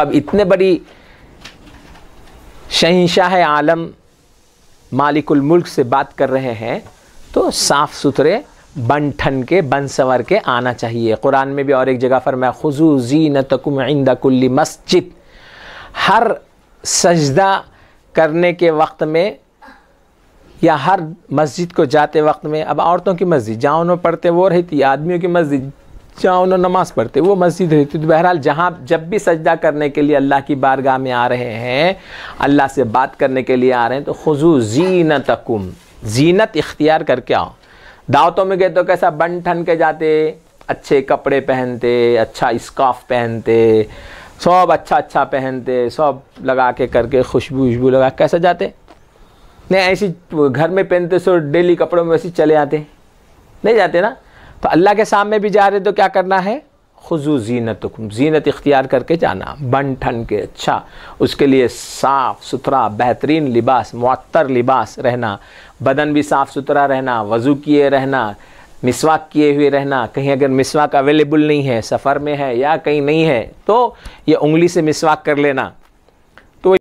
कब इतने बड़ी शहनशाह आलम मालिकुल मुल्क से बात कर रहे हैं तो साफ़ सुथरे बन ठन के बन संवर के आना चाहिए कुरान में भी और एक जगह फरमाया खुजू जी न तकुम कुल्ली मस्जिद हर सजदा करने के वक्त में या हर मस्जिद को जाते वक्त में अब औरतों की मस्जिद उन्होंने पढ़ते वो रहती आदमियों की मस्जिद जहाँ उन्होंने नमाज़ पढ़ते वो मस्जिद रहती तो बहरहाल जहाँ जब भी सजदा करने के लिए अल्लाह की बारगाह में आ रहे हैं अल्लाह से बात करने के लिए आ रहे हैं तो खजू जीनत कुम जीनत इख्तियार करके आओ दावतों में गए तो कैसा बन ठन के जाते अच्छे कपड़े पहनते अच्छा स्काफ पहनते सब अच्छा अच्छा पहनते सब लगा के करके खुशबू उशबू लगा कैसे जाते नहीं ऐसी घर में पहनते सो तो डेली कपड़ों में वैसे चले आते नहीं जाते ना तो अल्लाह के सामने भी जा रहे तो क्या करना है खुजू जीनत जीनत इख्तियार करके जाना बन ठन के अच्छा उसके लिए साफ़ सुथरा बेहतरीन लिबास मअतर लिबास रहना बदन भी साफ़ सुथरा रहना वज़ू किए रहना मिसवाक किए हुए रहना कहीं अगर मिसवाक अवेलेबल नहीं है सफ़र में है या कहीं नहीं है तो ये उंगली से मिसवाक कर लेना